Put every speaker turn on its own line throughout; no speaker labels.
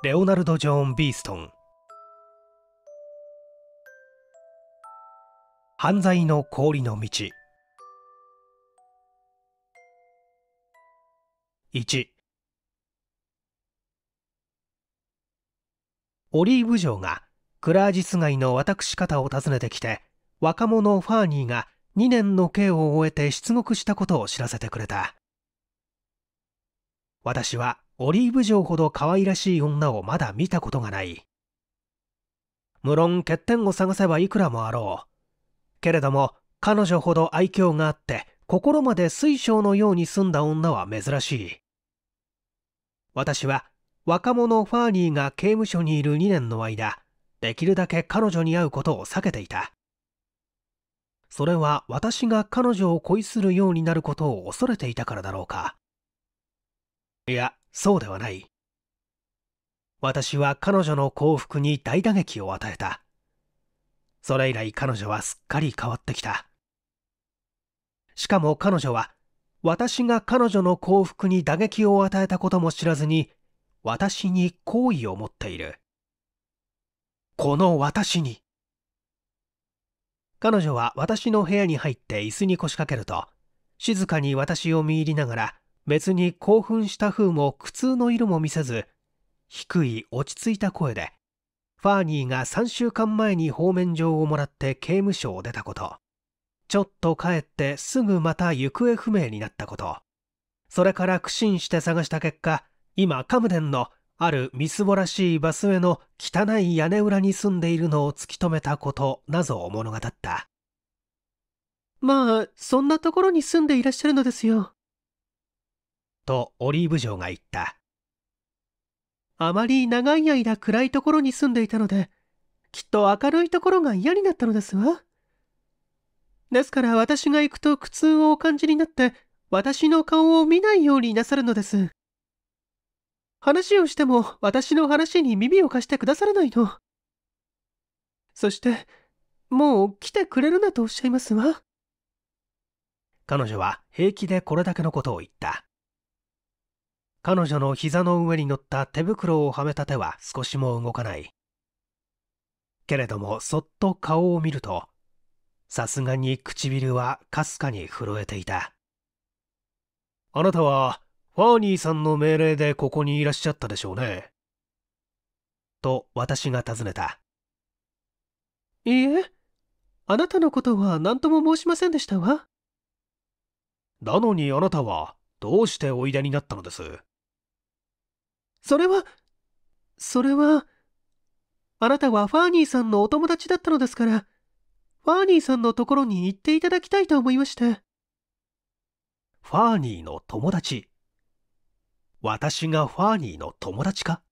レオナルド・ジョーン・ビーストン犯罪の氷の道1オリーブ城がクラージス街の私方を訪ねてきて若者ファーニーが2年の刑を終えて出獄したことを知らせてくれた私はオリーブ城ほど可愛らしい女をまだ見たことがない。無論欠点を探せばいくらもあろう。けれども彼女ほど愛嬌があって心まで水晶のように澄んだ女は珍しい。私は若者ファーニーが刑務所にいる2年の間、できるだけ彼女に会うことを避けていた。それは私が彼女を恋するようになることを恐れていたからだろうか。いや、そうではない。私は彼女の幸福に大打撃を与えた。それ以来彼女はすっかり変わってきた。しかも彼女は、私が彼女の幸福に打撃を与えたことも知らずに、私に好意を持っている。この私に。彼女は私の部屋に入って椅子に腰掛けると、静かに私を見入りながら、別に興奮した風も苦痛の色も見せず低い落ち着いた声でファーニーが3週間前に放免状をもらって刑務所を出たことちょっと帰ってすぐまた行方不明になったことそれから苦心して探した結果今カムデンのあるみすぼらしいバスへの汚い屋根裏に住んでいるのを突き止めたことなどを物語ったまあそんなところに住んでいらっしゃるのですよとオリーブ嬢が言った。あまり長い間暗いところに住んでいたので、きっと明るいところが嫌になったのですわ。ですから私が行くと苦痛をお感じになって、私の顔を見ないようになさるのです。話をしても私の話に耳を貸してくださらないの。そして、もう来てくれるなとおっしゃいますわ。彼女は平気でこれだけのことを言った。彼女の膝の上に乗った手袋をはめた手は少しも動かない。けれども、そっと顔を見ると、さすがに唇はかすかに震えていた。あなたは、ファーニーさんの命令でここにいらっしゃったでしょうね。と私が尋ねた。いいえ、あなたのことは何とも申しませんでしたわ。なのにあなたは、どうしておいでになったのですそれは、それは、あなたはファーニーさんのお友達だったのですから、ファーニーさんのところに行っていただきたいと思いまして。ファーニーの友達。私がファーニーの友達か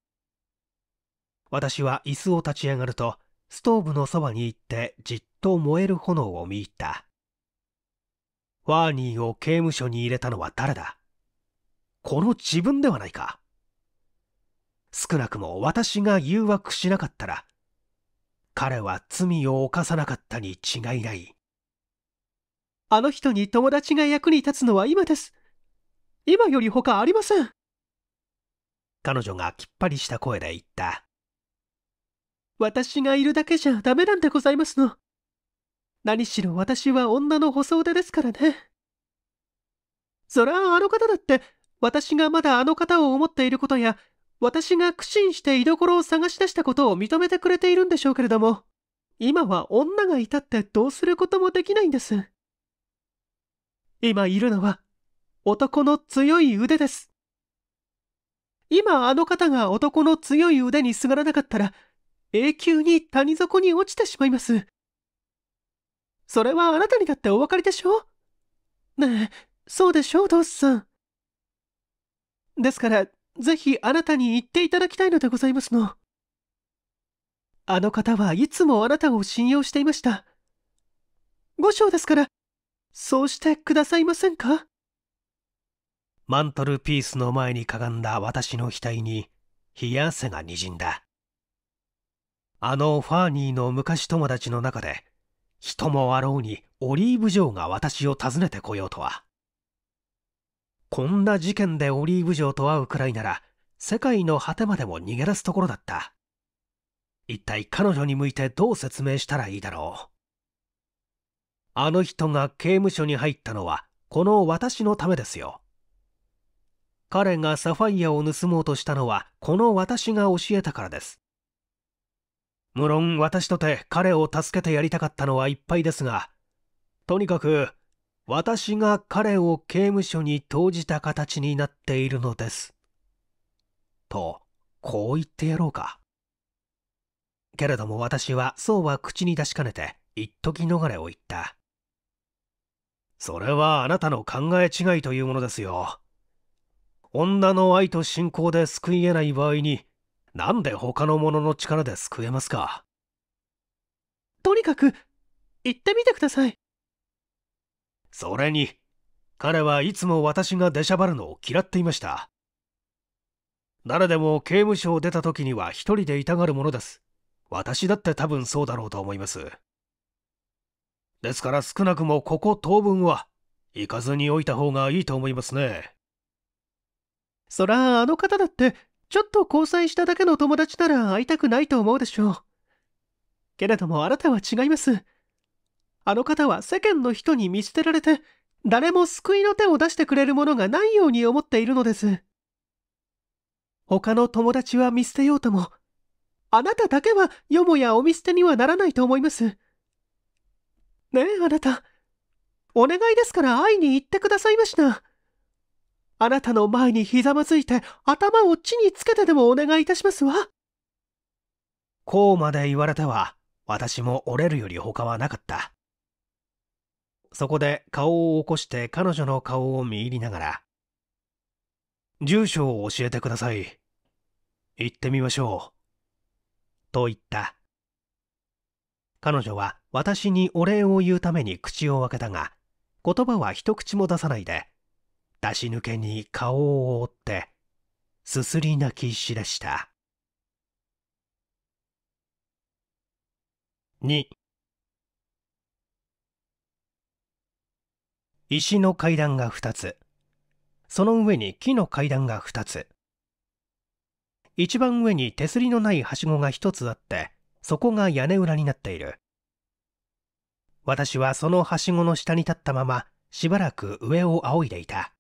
私は椅子を立ち上がると、ストーブのそばに行ってじっと燃える炎を見入った。ファーニーを刑務所に入れたのは誰だこの自分ではないか。少なくも私が誘惑しなかったら、彼は罪を犯さなかったに違いない。あの人に友達が役に立つのは今です。今より他ありません。彼女がきっぱりした声で言った。私がいるだけじゃダメなんでございますの。何しろ私は女の細腕ですからね。そらあの方だって、私がまだあの方を思っていることや、私が苦心して居所を探し出したことを認めてくれているんでしょうけれども、今は女がいたってどうすることもできないんです。今いるのは、男の強い腕です。今あの方が男の強い腕にすがらなかったら、永久に谷底に落ちてしまいます。それはあなたにだってお分かりでしょねえ、そうでしょう、ドースさん。ですから、ぜひあなたに言っていただきたいのでございますの。あの方はいつもあなたを信用していました。五章ですから、そうしてくださいませんかマントルピースの前にかがんだ私の額に冷や汗がにじんだ。あのファーニーの昔友達の中で、人もあろうにオリーブ嬢が私を訪ねてこようとは。こんな事件でオリーブ城と会うくらいなら世界の果てまでも逃げ出すところだった一体彼女に向いてどう説明したらいいだろうあの人が刑務所に入ったのはこの私のためですよ彼がサファイアを盗もうとしたのはこの私が教えたからです無論私とて彼を助けてやりたかったのはいっぱいですがとにかく私が彼を刑務所に投じた形になっているのです。と、こう言ってやろうか。けれども私はそうは口に出しかねて、一時逃れを言った。それはあなたの考え違いというものですよ。女の愛と信仰で救い得ない場合に、なんで他の者の力で救えますかとにかく、行ってみてください。それに、彼はいつも私が出しゃばるのを嫌っていました。誰でも刑務所を出た時には一人でいたがるものです。私だって多分そうだろうと思います。ですから少なくもここ当分は、行かずにおいた方がいいと思いますね。そら、あの方だって、ちょっと交際しただけの友達なら会いたくないと思うでしょう。けれどもあなたは違います。あの方は世間の人に見捨てられて、誰も救いの手を出してくれるものがないように思っているのです。他の友達は見捨てようとも、あなただけはよもやお見捨てにはならないと思います。ねえ、あなた。お願いですから会いに行ってくださいました。あなたの前にひざまずいて頭を地につけてでもお願いいたしますわ。こうまで言われては、私も折れるより他はなかった。そこで顔を起こして彼女の顔を見入りながら、住所を教えてください。行ってみましょう。と言った。彼女は私にお礼を言うために口を開けたが、言葉は一口も出さないで、出し抜けに顔を覆って、すすり泣きしだした。2石の階段が2つその上に木の階段が2つ一番上に手すりのないはしごが1つあってそこが屋根裏になっている私はそのはしごの下に立ったまましばらく上を仰いでいた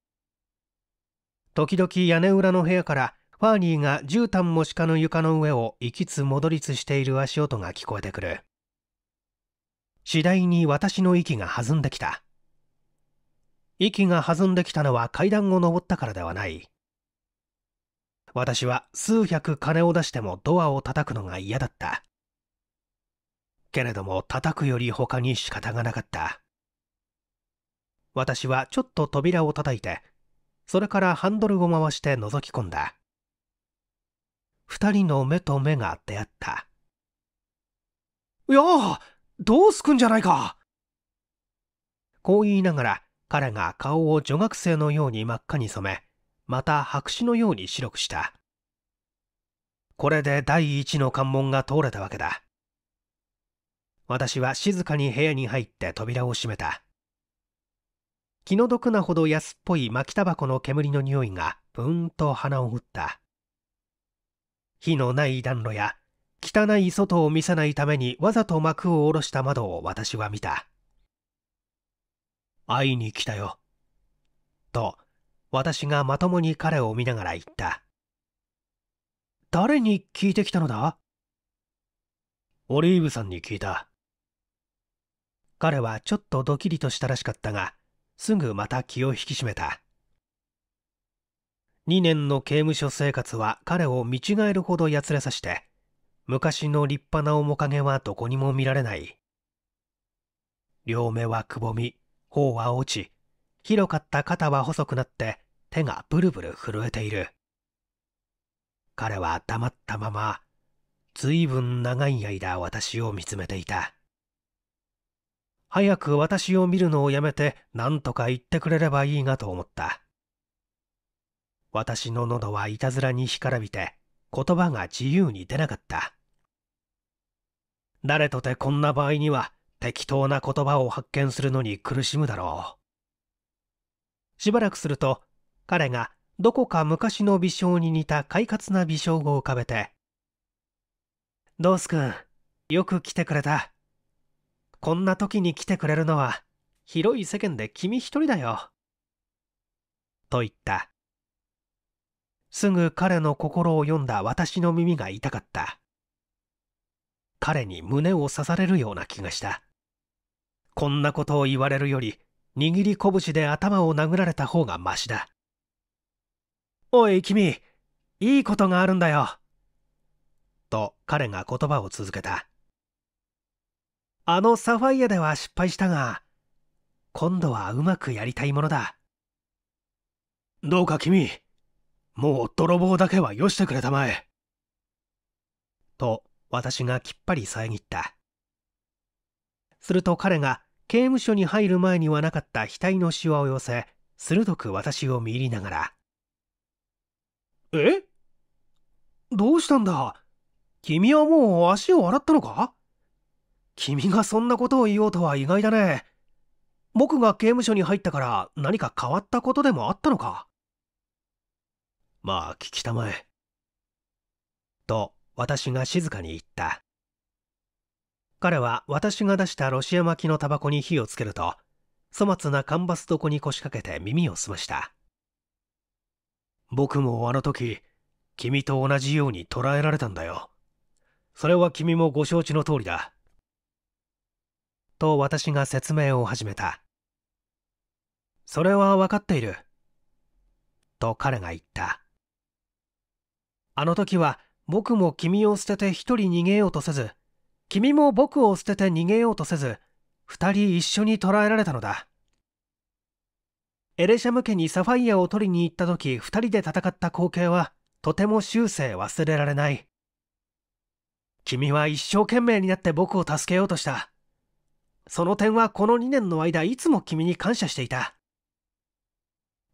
時々屋根裏の部屋からファーニーが絨毯も敷かの床の上を行きつ戻りつしている足音が聞こえてくる次第に私の息が弾んできた息が弾んできたのは階段を上ったからではない私は数百金を出してもドアを叩くのが嫌だったけれども叩くより他に仕方がなかった私はちょっと扉を叩いてそれからハンドルを回して覗き込んだ二人の目と目が出会ったいやあどうすくんじゃないかこう言いながら彼が顔を女学生のように真っ赤に染めまた白紙のように白くしたこれで第一の関門が通れたわけだ私は静かに部屋に入って扉を閉めた気の毒なほど安っぽい巻きタバコの煙の匂いがブーンと鼻を打った火のない暖炉や汚い外を見せないためにわざと幕を下ろした窓を私は見た会いに来たよ。と、私がまともに彼を見ながら言った。誰に聞いてきたのだオリーブさんに聞いた。彼はちょっとドキリとしたらしかったが、すぐまた気を引き締めた。2年の刑務所生活は彼を見違えるほどやつれさして、昔の立派な面影はどこにも見られない。両目はくぼみ、頬は落ち、広かった肩は細くなって手がブルブル震えている。彼は黙ったまま、ずいぶん長い間私を見つめていた。早く私を見るのをやめて何とか言ってくれればいいがと思った。私の喉はいたずらに干からびて言葉が自由に出なかった。誰とてこんな場合には適当な言葉を発見するのに苦しむだろう。しばらくすると、彼がどこか昔の微笑に似た快活な微笑を浮かべて、ドース君、よく来てくれた。こんな時に来てくれるのは、広い世間で君一人だよ。と言った。すぐ彼の心を読んだ私の耳が痛かった。彼に胸を刺されるような気がした。こんなことを言われるより握り拳で頭を殴られた方がマシだおい君いいことがあるんだよと彼が言葉を続けたあのサファイアでは失敗したが今度はうまくやりたいものだどうか君もう泥棒だけはよしてくれたまえと私がきっぱり遮ったすると彼が刑務所に入る前にはなかった額のシワを寄せ鋭く私を見入りながらえどうしたんだ君はもう足を洗ったのか君がそんなことを言おうとは意外だね僕が刑務所に入ったから何か変わったことでもあったのかまあ聞きたまえと私が静かに言った彼は私が出したロシア巻きのタバコに火をつけると、粗末なカンバス床に腰掛けて耳を澄ました。僕もあの時、君と同じように捕らえられたんだよ。それは君もご承知の通りだ。と私が説明を始めた。それは分かっている。と彼が言った。あの時は僕も君を捨てて一人逃げようとせず、君も僕を捨てて逃げようとせず2人一緒に捕らえられたのだエレシャム家にサファイアを取りに行った時2人で戦った光景はとても終生忘れられない君は一生懸命になって僕を助けようとしたその点はこの2年の間いつも君に感謝していた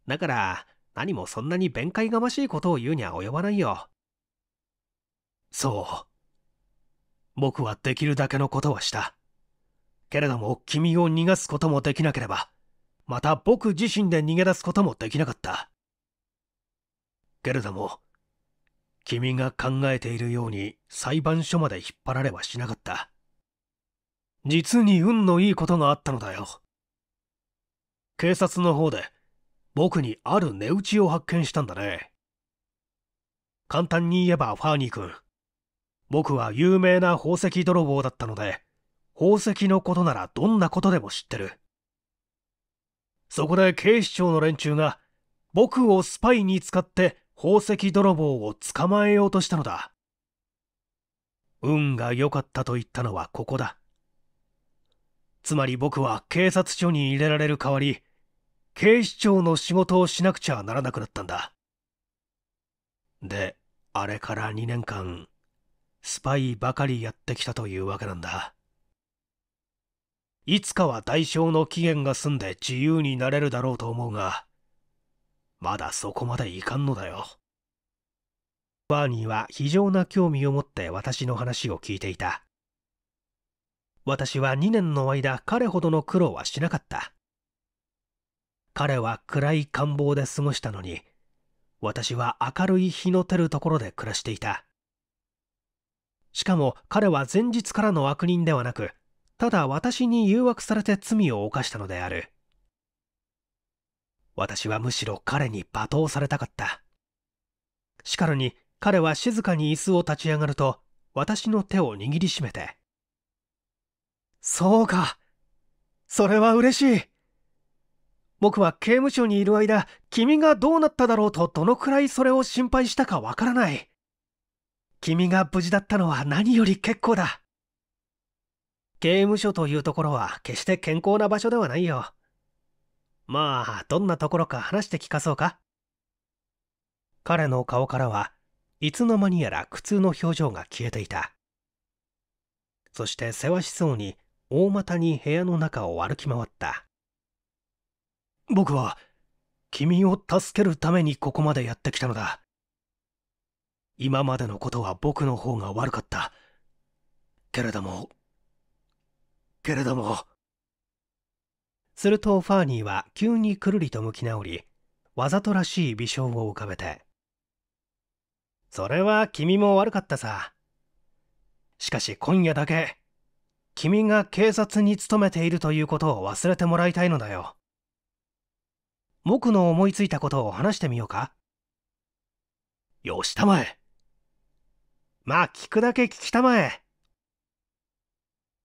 だから何もそんなに弁解がましいことを言うには及ばないよそう僕はできるだけのことはした。けれども君を逃がすこともできなければ、また僕自身で逃げ出すこともできなかった。けれども、君が考えているように裁判所まで引っ張られはしなかった。実に運のいいことがあったのだよ。警察の方で僕にある値打ちを発見したんだね。簡単に言えばファーニー君、僕は有名な宝石泥棒だったので、宝石のことならどんなことでも知ってる。そこで警視庁の連中が、僕をスパイに使って宝石泥棒を捕まえようとしたのだ。運が良かったと言ったのはここだ。つまり僕は警察署に入れられる代わり、警視庁の仕事をしなくちゃならなくなったんだ。で、あれから2年間、スパイばかりやってきたというわけなんだいつかは代償の期限が済んで自由になれるだろうと思うがまだそこまでいかんのだよバーニーは非常な興味を持って私の話を聞いていた私は2年の間彼ほどの苦労はしなかった彼は暗い官房で過ごしたのに私は明るい日の照るところで暮らしていたしかも彼は前日からの悪人ではなくただ私に誘惑されて罪を犯したのである私はむしろ彼に罵倒されたかったしかるに彼は静かに椅子を立ち上がると私の手を握りしめてそうかそれは嬉しい僕は刑務所にいる間君がどうなっただろうとどのくらいそれを心配したかわからない君が無事だったのは何より結構だ。刑務所というところは決して健康な場所ではないよ。まあ、どんなところか話して聞かそうか。彼の顔からはいつの間にやら苦痛の表情が消えていた。そしてせわしそうに大股に部屋の中を歩き回った。僕は君を助けるためにここまでやってきたのだ。今までのことは僕の方が悪かったけれどもけれどもするとファーニーは急にくるりと向き直りわざとらしい微笑を浮かべてそれは君も悪かったさしかし今夜だけ君が警察に勤めているということを忘れてもらいたいのだよ僕の思いついたことを話してみようかよしたまえまあ聞くだけ聞きたまえ。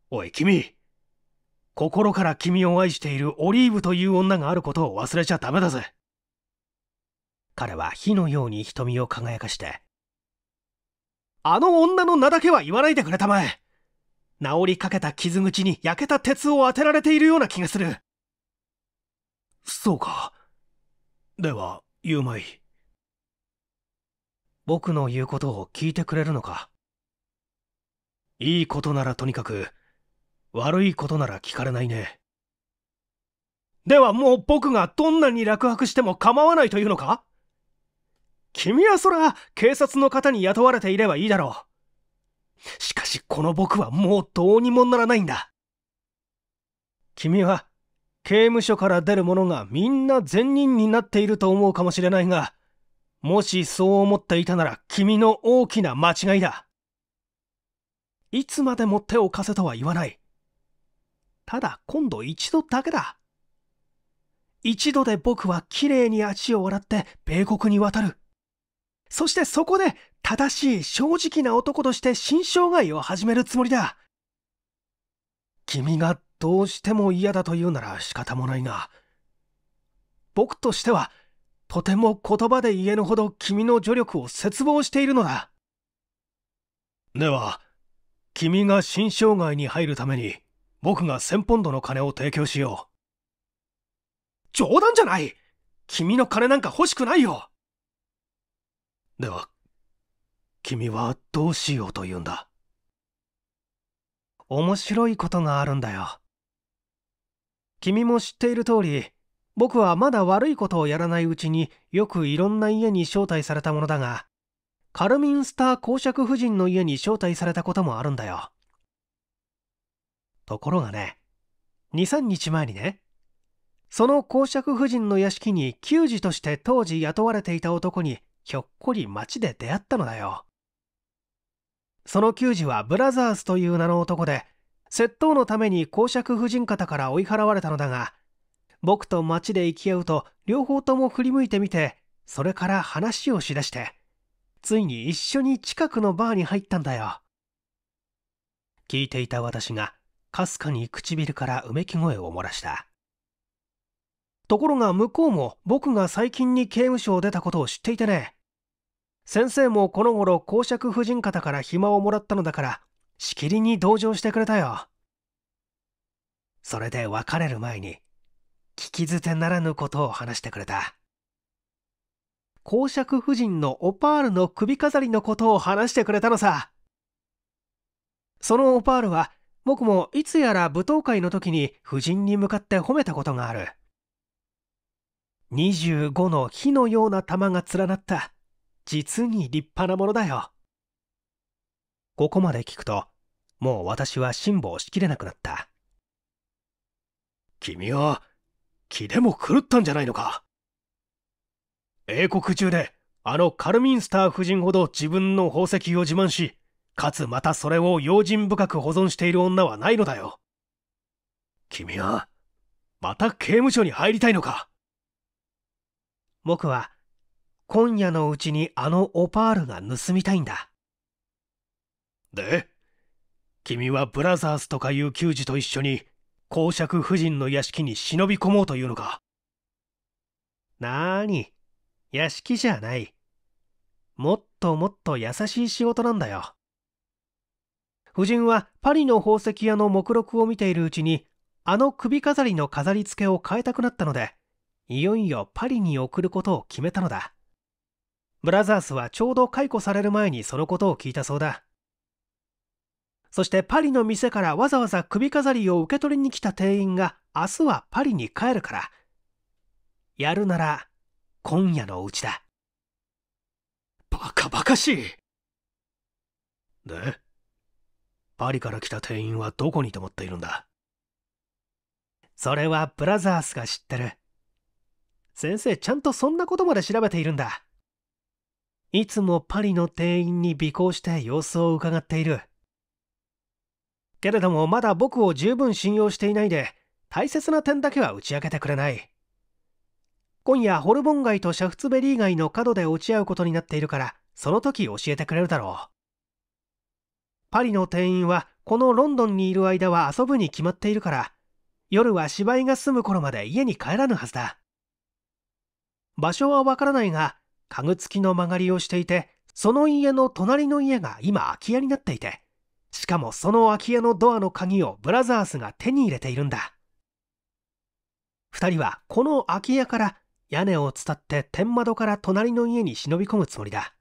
おい君、心から君を愛しているオリーブという女があることを忘れちゃダメだぜ。彼は火のように瞳を輝かして、あの女の名だけは言わないでくれたまえ。治りかけた傷口に焼けた鉄を当てられているような気がする。そうか。では、言うまい。僕の言うことを聞いてくれるのかいいことならとにかく悪いことなら聞かれないねではもう僕がどんなに落泊しても構わないというのか君はそら警察の方に雇われていればいいだろうしかしこの僕はもうどうにもならないんだ君は刑務所から出る者がみんな善人になっていると思うかもしれないがもしそう思っていたなら君の大きな間違いだ。いつまでも手を貸せとは言わない。ただ今度一度だけだ。一度で僕はきれいに足を洗って米国に渡る。そしてそこで正しい正直な男として新生涯を始めるつもりだ。君がどうしても嫌だと言うなら仕方もないが、僕としてはとても言葉で言えぬほど君の助力を絶望しているのだ。では、君が新生涯に入るために、僕が1000ポンドの金を提供しよう。冗談じゃない君の金なんか欲しくないよでは、君はどうしようと言うんだ面白いことがあるんだよ。君も知っている通り、僕はまだ悪いことをやらないうちによくいろんな家に招待されたものだが、カルミンスター公爵夫人の家に招待されたこともあるんだよ。ところがね、2、3日前にね、その公爵夫人の屋敷に給仕として当時雇われていた男にひょっこり街で出会ったのだよ。その給仕はブラザースという名の男で、窃盗のために公爵夫人方から追い払われたのだが、僕と街で行き合うと両方とも振り向いてみてそれから話をしだしてついに一緒に近くのバーに入ったんだよ聞いていた私がかすかに唇からうめき声を漏らしたところが向こうも僕が最近に刑務所を出たことを知っていてね先生もこの頃公爵婦人方から暇をもらったのだからしきりに同情してくれたよそれで別れる前に聞き捨てならぬことを話してくれた公爵夫人のオパールの首飾りのことを話してくれたのさそのオパールは僕もいつやら舞踏会の時に夫人に向かって褒めたことがある25の火のような玉が連なった実に立派なものだよここまで聞くともう私は辛抱しきれなくなった君は気でも狂ったんじゃないのか英国中であのカルミンスター夫人ほど自分の宝石を自慢しかつまたそれを用心深く保存している女はないのだよ君はまた刑務所に入りたいのか僕は今夜のうちにあのオパールが盗みたいんだで君はブラザースとかいう球児と一緒に公爵夫人の屋敷に忍び込もうというのかなーに屋敷じゃないもっともっと優しい仕事なんだよ夫人はパリの宝石屋の目録を見ているうちにあの首飾りの飾り付けを変えたくなったのでいよいよパリに送ることを決めたのだブラザースはちょうど解雇される前にそのことを聞いたそうだそしてパリの店からわざわざ首飾りを受け取りに来た店員が明日はパリに帰るから。やるなら今夜のうちだ。バカバカしい。でパリから来た店員はどこに泊まっているんだそれはブラザースが知ってる。先生ちゃんとそんなことまで調べているんだ。いつもパリの店員に尾行して様子を伺っている。けれどもまだ僕を十分信用していないで大切な点だけは打ち明けてくれない今夜ホルモン街とシャフツベリー街の角で落ち合うことになっているからその時教えてくれるだろうパリの店員はこのロンドンにいる間は遊ぶに決まっているから夜は芝居が済む頃まで家に帰らぬはずだ場所はわからないが家具付きの間借りをしていてその家の隣の家が今空き家になっていてしかもその空き家のドアの鍵をブラザースが手に入れているんだ2人はこの空き家から屋根を伝って天窓から隣の家に忍び込むつもりだ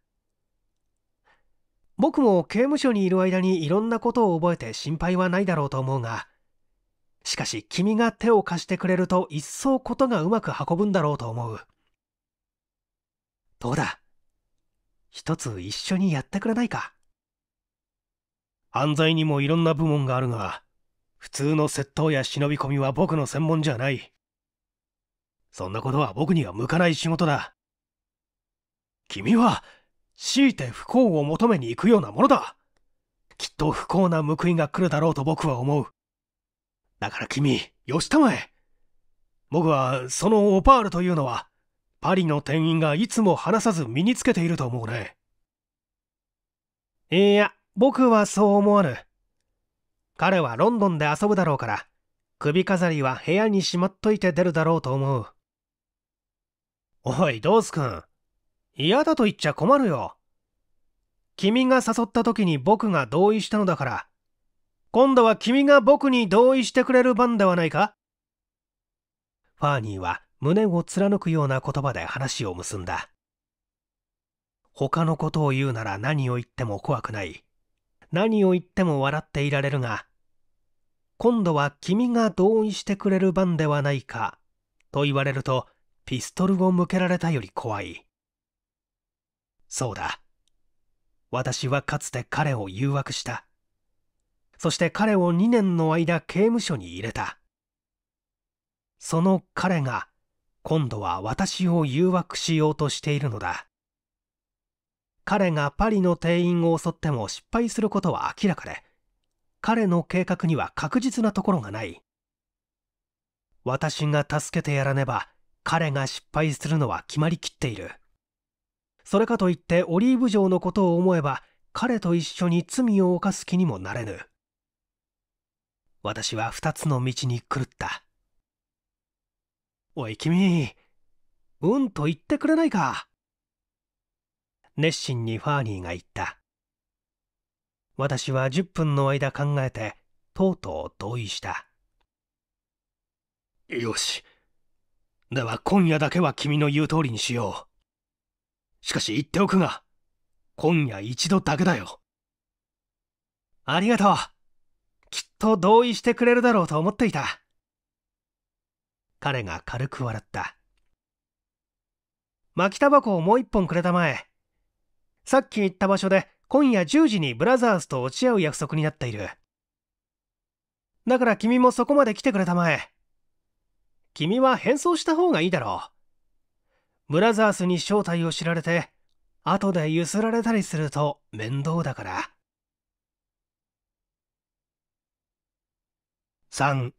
僕も刑務所にいる間にいろんなことを覚えて心配はないだろうと思うがしかし君が手を貸してくれると一層ことがうまく運ぶんだろうと思うどうだ一つ一緒にやってくれないか犯罪にもいろんな部門があるが普通の窃盗や忍び込みは僕の専門じゃないそんなことは僕には向かない仕事だ君は強いて不幸を求めに行くようなものだきっと不幸な報いが来るだろうと僕は思うだから君よしたまえ僕はそのオパールというのはパリの店員がいつも話さず身につけていると思うねいや僕はそう思わぬ。彼はロンドンで遊ぶだろうから、首飾りは部屋にしまっといて出るだろうと思う。おい、ドース君。嫌だと言っちゃ困るよ。君が誘った時に僕が同意したのだから、今度は君が僕に同意してくれる番ではないかファーニーは胸を貫くような言葉で話を結んだ。他のことを言うなら何を言っても怖くない。何を言っても笑っていられるが、今度は君が同意してくれる番ではないか、と言われると、ピストルを向けられたより怖い。そうだ。私はかつて彼を誘惑した。そして彼を2年の間刑務所に入れた。その彼が今度は私を誘惑しようとしているのだ。彼がパリの店員を襲っても失敗することは明らかで彼の計画には確実なところがない私が助けてやらねば彼が失敗するのは決まりきっているそれかといってオリーブ城のことを思えば彼と一緒に罪を犯す気にもなれぬ私は2つの道に狂ったおい君うんと言ってくれないか熱心にファーニーが言った。私は10分の間考えて、とうとう同意した。よし。では今夜だけは君の言う通りにしよう。しかし言っておくが、今夜一度だけだよ。ありがとう。きっと同意してくれるだろうと思っていた。彼が軽く笑った。巻きタバコをもう一本くれたまえ。さっき言った場所で今夜10時にブラザーズと落ち合う約束になっている。だから君もそこまで来てくれたまえ。君は変装した方がいいだろう。ブラザーズに正体を知られて、後でゆすられたりすると面倒だから。サフ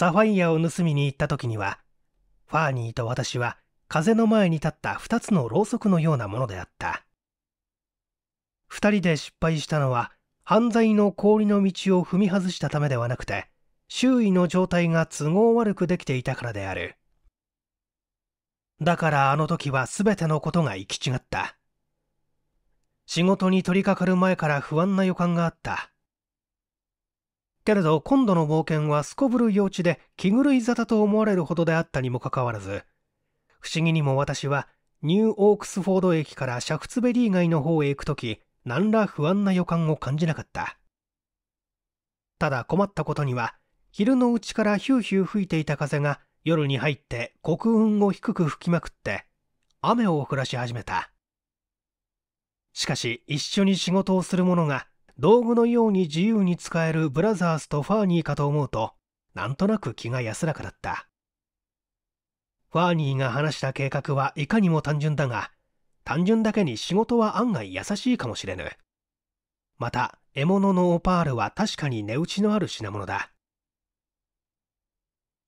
ァイアを盗みに行った時には、ファーニーと私は風の前に立った2つのろうそくのようなものであった2人で失敗したのは犯罪の氷の道を踏み外したためではなくて周囲の状態が都合悪くできていたからであるだからあの時は全てのことが行き違った仕事に取り掛かる前から不安な予感があったけれど今度の冒険はすこぶる幼稚で気狂い沙汰と思われるほどであったにもかかわらず不思議にも私はニューオークスフォード駅からシャフツベリー街の方へ行くとき何ら不安な予感を感じなかったただ困ったことには昼のうちからヒューヒュー吹いていた風が夜に入って黒雲を低く吹きまくって雨を降らし始めたしかし一緒に仕事をする者が道具のように自由に使えるブラザーズとファーニーかと思うとなんとなく気が安らかだったファーニーが話した計画はいかにも単純だが、単純だけに仕事は案外優しいかもしれぬ。また、獲物のオパールは確かに値打ちのある品物だ。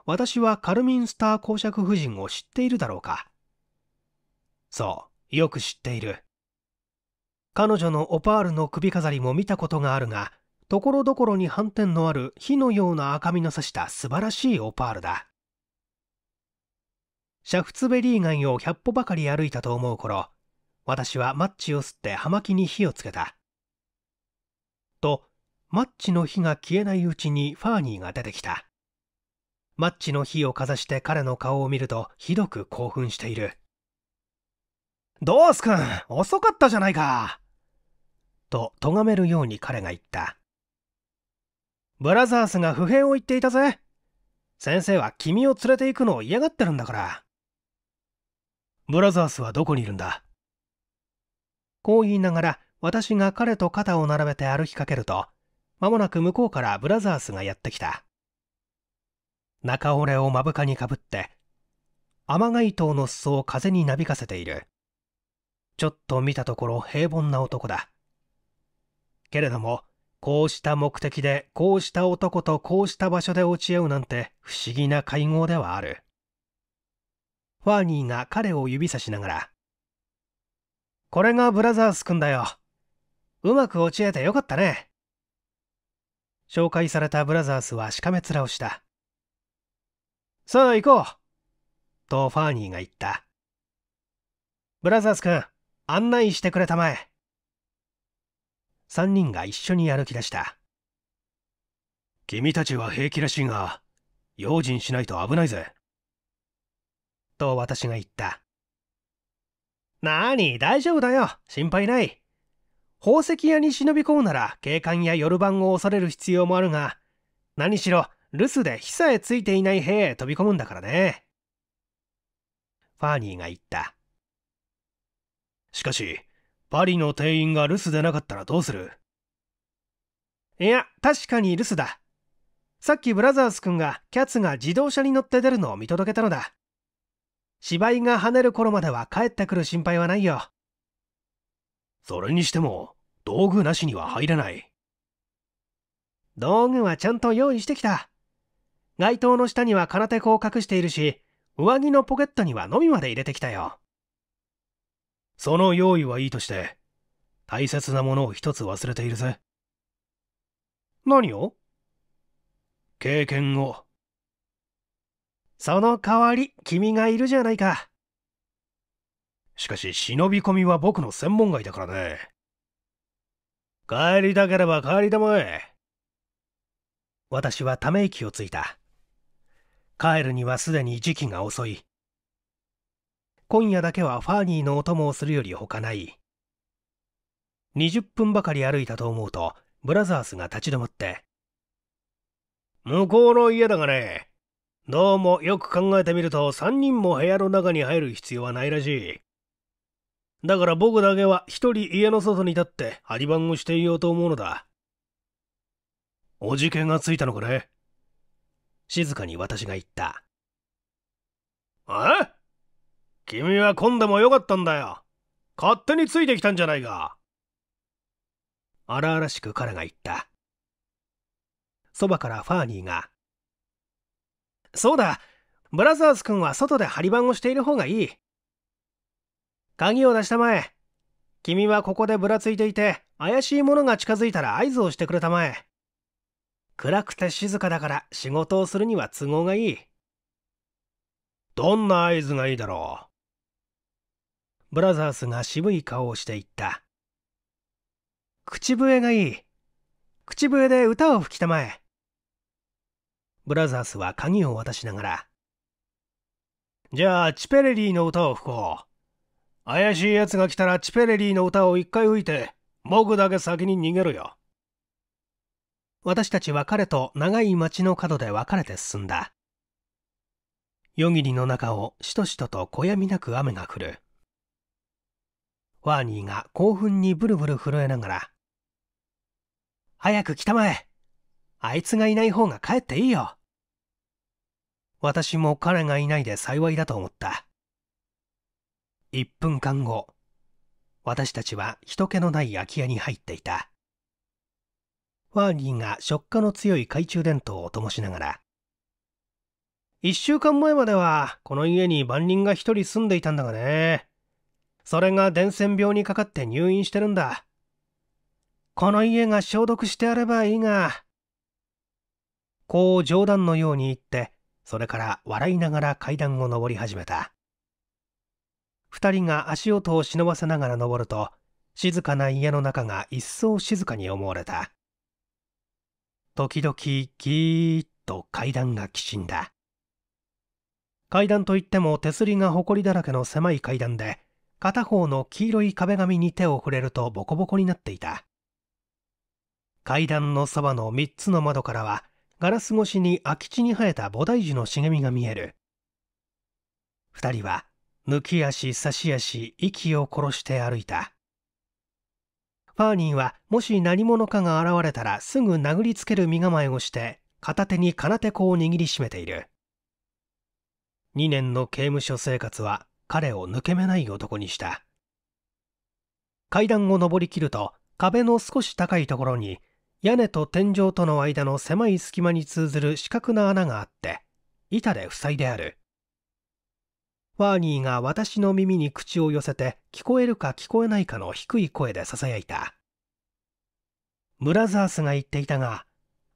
私はカルミンスター公爵夫人を知っているだろうか。そう、よく知っている。彼女のオパールの首飾りも見たことがあるが、ところどころに斑点のある火のような赤みの差した素晴らしいオパールだ。シャフツベリー街を100歩ばかり歩いたと思う頃、私はマッチを吸って葉巻に火をつけた。と、マッチの火が消えないうちにファーニーが出てきた。マッチの火をかざして彼の顔を見るとひどく興奮している。ドース君、遅かったじゃないか。と、咎めるように彼が言った。ブラザースが不平を言っていたぜ。先生は君を連れて行くのを嫌がってるんだから。ブラザースはどこにいるんだこう言いながら私が彼と肩を並べて歩きかけると間もなく向こうからブラザースがやってきた中折れを目深にかぶって天街島の裾を風になびかせているちょっと見たところ平凡な男だけれどもこうした目的でこうした男とこうした場所で落ち合うなんて不思議な会合ではあるファーニーが彼を指さしながらこれがブラザースくんだようまく落ち合えてよかったね紹介されたブラザースはしかめ面をしたさあ行こうとファーニーが言ったブラザースくん案内してくれたまえ3人が一緒に歩き出した君たちは平気らしいが用心しないと危ないぜと私が言った。なに、大丈夫だよ。心配ない。宝石屋に忍び込むなら警官や夜番を恐れる必要もあるが、何しろ留守で火さえついていない部屋へ飛び込むんだからね。ファーニーが言った。しかし、パリの店員が留守でなかったらどうするいや、確かに留守だ。さっきブラザース君がキャツが自動車に乗って出るのを見届けたのだ。芝居が跳ねる頃までは帰ってくる心配はないよ。それにしても、道具なしには入れない。道具はちゃんと用意してきた。街灯の下には空手粉を隠しているし、上着のポケットにはのみまで入れてきたよ。その用意はいいとして、大切なものを一つ忘れているぜ。何を経験をその代わり君がいるじゃないかしかし忍び込みは僕の専門外だからね帰りたければ帰りたまえ私はため息をついた帰るにはすでに時期が遅い今夜だけはファーニーのお供をするより他ない20分ばかり歩いたと思うとブラザースが立ち止まって向こうの家だがねどうもよく考えてみると3人も部屋の中に入る必要はないらしい。だから僕だけは一人家の外に立って張り番をしていようと思うのだ。おじけがついたのかね静かに私が言った。え君は今でもよかったんだよ。勝手についてきたんじゃないか。荒々しく彼が言った。そばからファーニーが、そうだブラザーズ君は外で張り番をしている方がいい鍵を出したまえ君はここでぶらついていて怪しいものが近づいたら合図をしてくれたまえ暗くて静かだから仕事をするには都合がいいどんな合図がいいだろうブラザースが渋い顔をしていった口笛がいい口笛で歌を吹きたまえブラザースは鍵を渡しながら。じゃあ、チペレリーの歌を吹こう。怪しい奴が来たらチペレリーの歌を一回吹いて、僕だけ先に逃げろよ。私たちは彼と長い町の角で別れて進んだ。夜霧の中をしとしとと小みなく雨が降る。ワーニーが興奮にブルブル震えながら、早く来たまえあいつがいない方が帰っていいよ私も彼がいないで幸いだと思った。1分間後、私たちは人気のない空き家に入っていた。ワーニーが食火の強い懐中電灯を灯しながら、1週間前まではこの家に番人が1人住んでいたんだがね。それが伝染病にかかって入院してるんだ。この家が消毒してあればいいが。こう冗談のように言ってそれから笑いながら階段を上り始めた2人が足音を忍ばせながら登ると静かな家の中が一層静かに思われた時々ギーッと階段がきしんだ階段といっても手すりがほこりだらけの狭い階段で片方の黄色い壁紙に手を触れるとボコボコになっていた階段のそばの3つの窓からはガラス越しに空き地に生えた菩提樹の茂みが見える2人は抜き足差し足息を殺して歩いたファーニーはもし何者かが現れたらすぐ殴りつける身構えをして片手に空手子を握りしめている2年の刑務所生活は彼を抜け目ない男にした階段を上りきると壁の少し高いところに屋根と天井との間の狭い隙間に通ずる四角な穴があって板で塞いであるワーニーが私の耳に口を寄せて聞こえるか聞こえないかの低い声でささやいたムラザースが言っていたが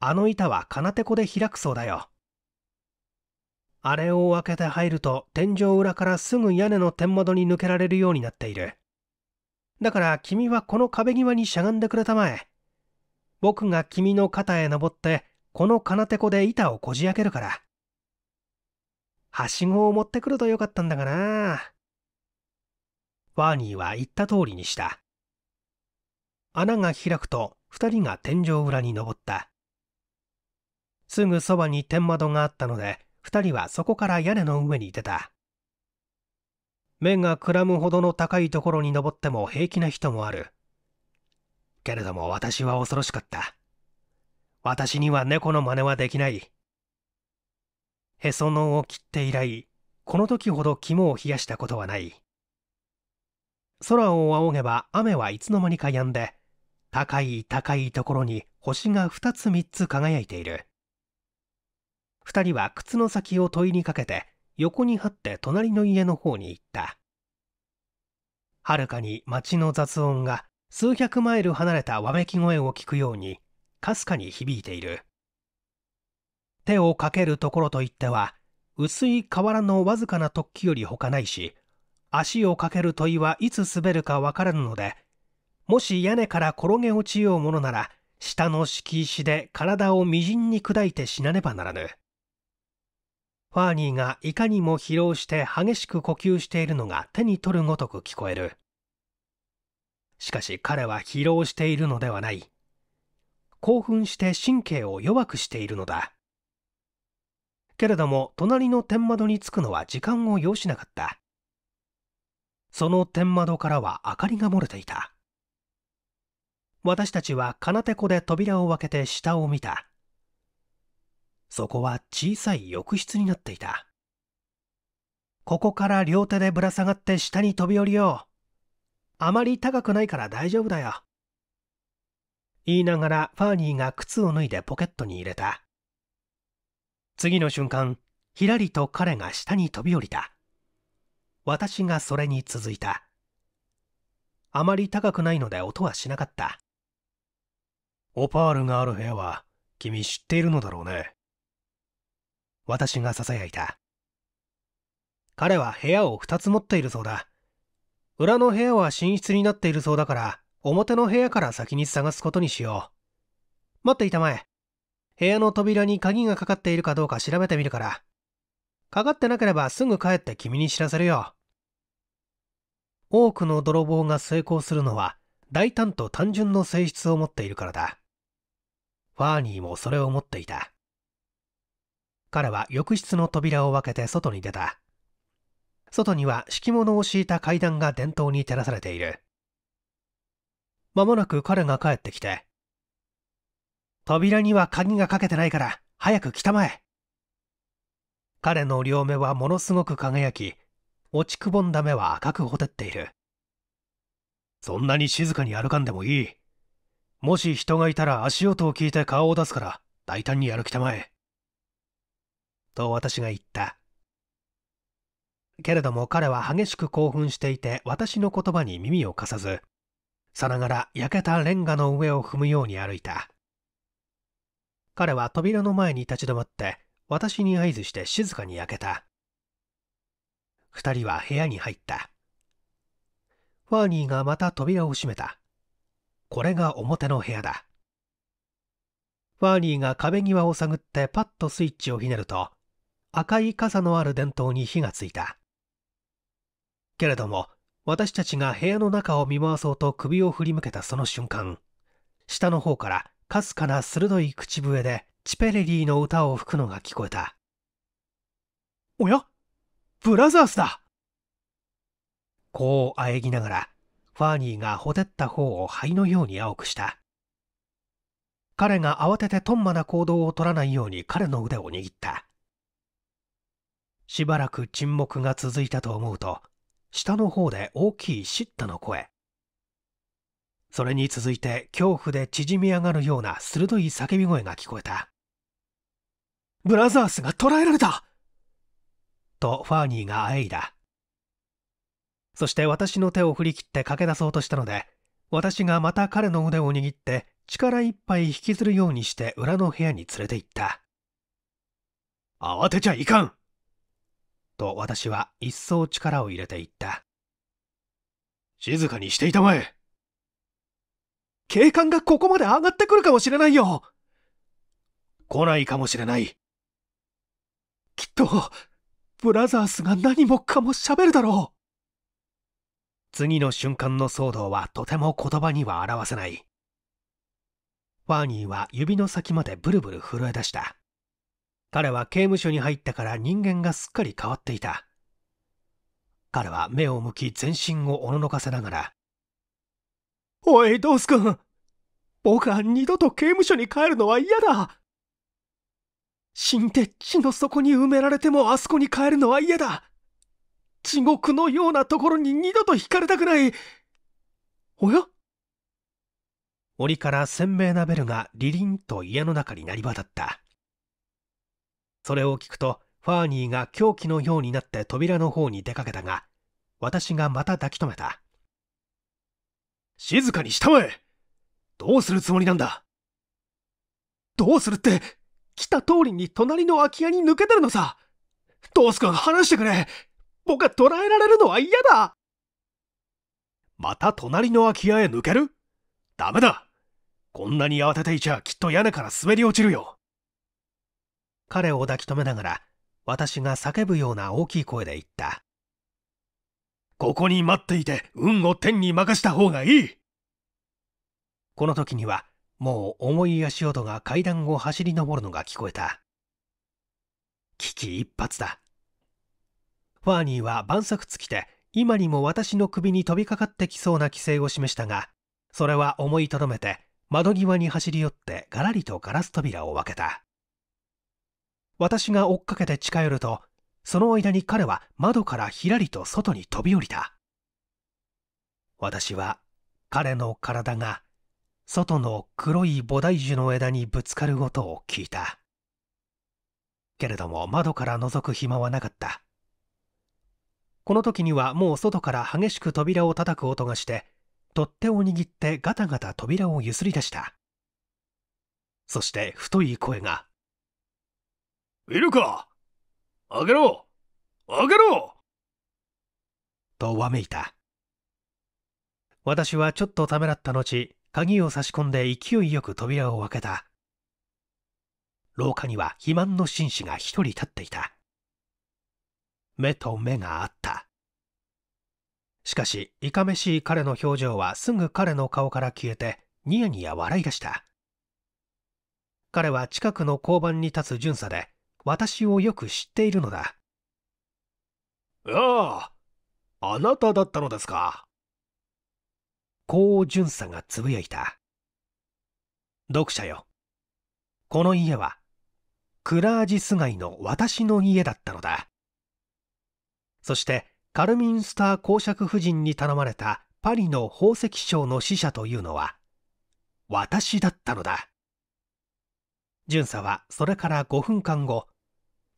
あの板は金手こで開くそうだよあれを開けて入ると天井裏からすぐ屋根の天窓に抜けられるようになっているだから君はこの壁際にしゃがんでくれたまえ僕が君の肩へ登ってこの金手こで板をこじ開けるからはしごを持ってくるとよかったんだがなワーニーは言った通りにした穴が開くと2人が天井裏に登ったすぐそばに天窓があったので2人はそこから屋根の上に出た目がくらむほどの高いところに登っても平気な人もあるけれども私は恐ろしかった。私には猫の真似はできない。へその緒を切って以来、この時ほど肝を冷やしたことはない。空を仰げば雨はいつの間にか止んで、高い高いところに星が2つ3つ輝いている。2人は靴の先を問いにかけて、横に張って隣の家の方に行った。はるかに町の雑音が数百マイル離れたわめき声を聞くようにかすかに響いている手をかけるところといっては薄い瓦のわずかな突起よりほかないし足をかける問いはいつ滑るか分からぬのでもし屋根から転げ落ちようものなら下の敷石で体をみじんに砕いて死なねばならぬファーニーがいかにも疲労して激しく呼吸しているのが手に取るごとく聞こえるしかし彼は疲労しているのではない興奮して神経を弱くしているのだけれども隣の天窓に着くのは時間を要しなかったその天窓からは明かりが漏れていた私たちは金手子で扉を開けて下を見たそこは小さい浴室になっていたここから両手でぶら下がって下に飛び降りようあまり高くないから大丈夫だよ。言いながらファーニーが靴を脱いでポケットに入れた。次の瞬間、ひらりと彼が下に飛び降りた。私がそれに続いた。あまり高くないので音はしなかった。オパールがある部屋は君知っているのだろうね。私が囁いた。彼は部屋を2つ持っているそうだ。裏の部屋は寝室になっているそうだから、表の部屋から先に探すことにしよう。待っていたまえ。部屋の扉に鍵がかかっているかどうか調べてみるから。かかってなければすぐ帰って君に知らせるよ。多くの泥棒が成功するのは大胆と単純の性質を持っているからだ。ファーニーもそれを持っていた。彼は浴室の扉を開けて外に出た。外には敷物を敷いた階段が伝統に照らされている。まもなく彼が帰ってきて、扉には鍵がかけてないから、早く来たまえ。彼の両目はものすごく輝き、落ちくぼんだ目は赤くほてっている。そんなに静かに歩かんでもいい。もし人がいたら足音を聞いて顔を出すから、大胆にやるたまえ。と私が言った。けれども彼は激しく興奮していて私の言葉に耳を貸さず、さながら焼けたレンガの上を踏むように歩いた。彼は扉の前に立ち止まって、私に合図して静かに焼けた。二人は部屋に入った。ファーニーがまた扉を閉めた。これが表の部屋だ。ファーニーが壁際を探ってパッとスイッチをひねると、赤い傘のある電灯に火がついた。けれども、私たちが部屋の中を見回そうと首を振り向けたその瞬間、下の方からかすかな鋭い口笛でチペレリーの歌を吹くのが聞こえた。おやブラザーズだこう喘ぎながら、ファーニーがほてった方を灰のように青くした。彼が慌ててとんまな行動を取らないように彼の腕を握った。しばらく沈黙が続いたと思うと、下の方で大きい叱タの声それに続いて恐怖で縮み上がるような鋭い叫び声が聞こえたブラザースが捕らえられたとファーニーがあいだそして私の手を振り切って駆け出そうとしたので私がまた彼の腕を握って力いっぱい引きずるようにして裏の部屋に連れて行った慌てちゃいかんと私は一層力を入れていった。静かにしていたまえ警官がここまで上がってくるかもしれないよ来ないかもしれない。きっと、ブラザースが何もかも喋るだろう次の瞬間の騒動はとても言葉には表せない。ファーニーは指の先までブルブル震え出した。彼は刑務所に入ったから人間がすっかり変わっていた。彼は目を向き全身をおののかせながら、おい、ドース君僕は二度と刑務所に帰るのは嫌だ死んで地の底に埋められてもあそこに帰るのは嫌だ地獄のようなところに二度と惹かれたくないおや檻から鮮明なベルがリリンと家の中に鳴り渡った。それを聞くとファーニーが狂気のようになって扉の方に出かけたが私がまた抱き留めた静かにしたまえどうするつもりなんだどうするって来た通りに隣の空き家に抜けてるのさどうすか話してくれ僕は捕らえられるのは嫌だまた隣の空き家へ抜けるダメだこんなに慌てていちゃきっと屋根から滑り落ちるよ彼を抱き留めながら私が叫ぶような大きい声で言ったここに待っていて運を天に任した方がいいこの時にはもう重い足音が階段を走り上るのが聞こえた危機一髪だファーニーは晩策尽きて今にも私の首に飛びかかってきそうな規制を示したがそれは思いとどめて窓際に走り寄ってがらりとガラス扉を開けた私が追っかけて近寄るとその間に彼は窓からひらりと外に飛び降りた私は彼の体が外の黒い菩提樹の枝にぶつかる音を聞いたけれども窓から覗く暇はなかったこの時にはもう外から激しく扉を叩く音がして取っ手を握ってガタガタ扉をゆすり出したそして太い声がいるか開けろ開けろとわめいた。私はちょっとためらった後、鍵を差し込んで勢いよく扉を開けた。廊下には肥満の紳士が一人立っていた。目と目があった。しかし、いかめしい彼の表情はすぐ彼の顔から消えて、ニヤニヤ笑い出した。彼は近くの交番に立つ巡査で、私をよく知っているのだ。ああ、あなただったのですか。こう巡査がつぶやいた。読者よ。この家は、クラージス街の私の家だったのだ。そして、カルミンスター公爵夫人に頼まれたパリの宝石商の使者というのは、私だったのだ。巡査はそれから5分間後、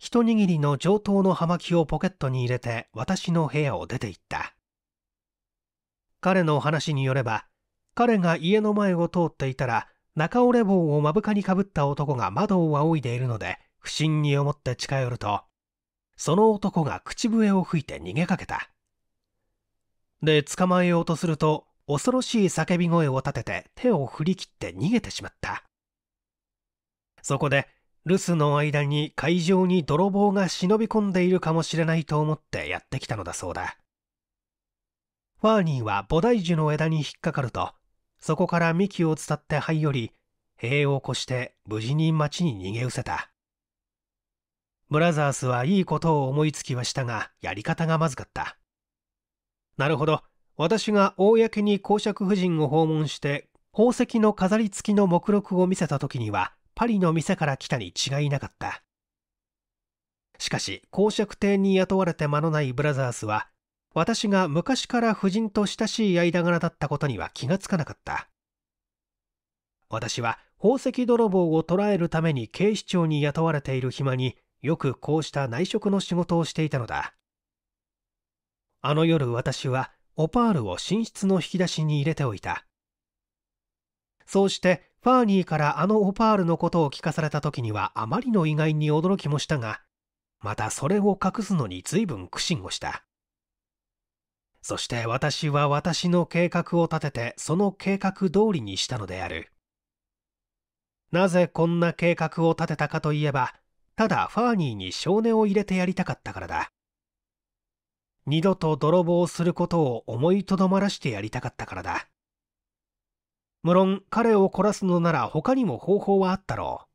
一握りの上等の葉巻をポケットに入れて私の部屋を出て行った彼の話によれば彼が家の前を通っていたら中折れ棒を目深にかぶった男が窓を仰いでいるので不審に思って近寄るとその男が口笛を吹いて逃げかけたで捕まえようとすると恐ろしい叫び声を立てて手を振り切って逃げてしまったそこで留守の間に会場に泥棒が忍び込んでいるかもしれないと思ってやってきたのだそうだ。ファーニーは菩提樹の枝に引っかかると、そこから幹を伝って這い寄り、塀を越して無事に町に逃げ失せた。ブラザースはいいことを思いつきはしたが、やり方がまずかった。なるほど。私が公に公爵夫人を訪問して、宝石の飾り付きの目録を見せた時には、パリの店から来たに違いなかった。しかし、公爵邸に雇われて間のないブラザースは、私が昔から夫人と親しい間柄だったことには気がつかなかった。私は宝石泥棒を捕らえるために警視庁に雇われている暇によくこうした内職の仕事をしていたのだ。あの夜私はオパールを寝室の引き出しに入れておいた。そうしてファーニーからあのオパールのことを聞かされた時にはあまりの意外に驚きもしたがまたそれを隠すのに随分苦心をしたそして私は私の計画を立ててその計画通りにしたのであるなぜこんな計画を立てたかといえばただファーニーに少年を入れてやりたかったからだ二度と泥棒することを思いとどまらしてやりたかったからだ無論彼を凝らすのなら他にも方法はあったろう。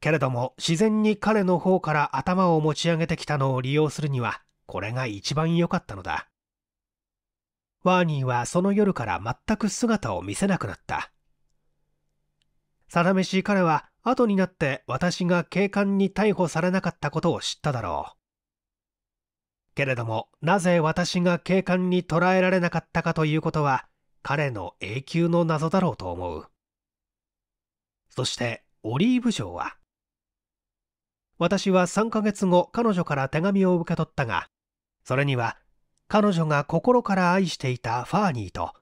けれども自然に彼の方から頭を持ち上げてきたのを利用するにはこれが一番良かったのだ。ワーニーはその夜から全く姿を見せなくなった。さだめし彼は後になって私が警官に逮捕されなかったことを知っただろう。けれどもなぜ私が警官に捕らえられなかったかということは彼の永久の謎だろうと思う。そしてオリーブ城は私は3ヶ月後彼女から手紙を受け取ったがそれには彼女が心から愛していたファーニーと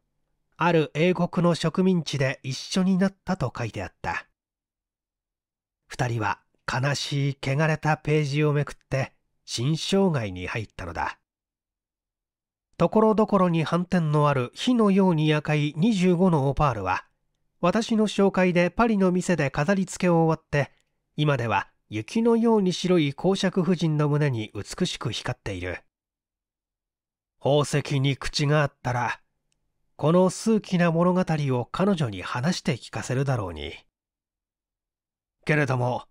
ある英国の植民地で一緒になったと書いてあった2人は悲しい汚れたページをめくって新生涯に入ったのだところどころに斑点のある火のように赤い25のオパールは私の紹介でパリの店で飾り付けを終わって今では雪のように白い公爵夫人の胸に美しく光っている宝石に口があったらこの数奇な物語を彼女に話して聞かせるだろうにけれども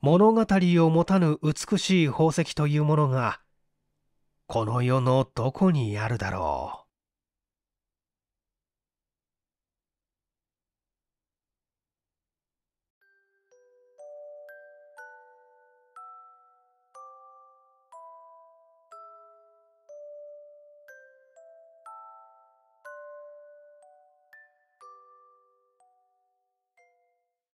物語を持たぬ美しい宝石というものがこの世のどこにあるだろう。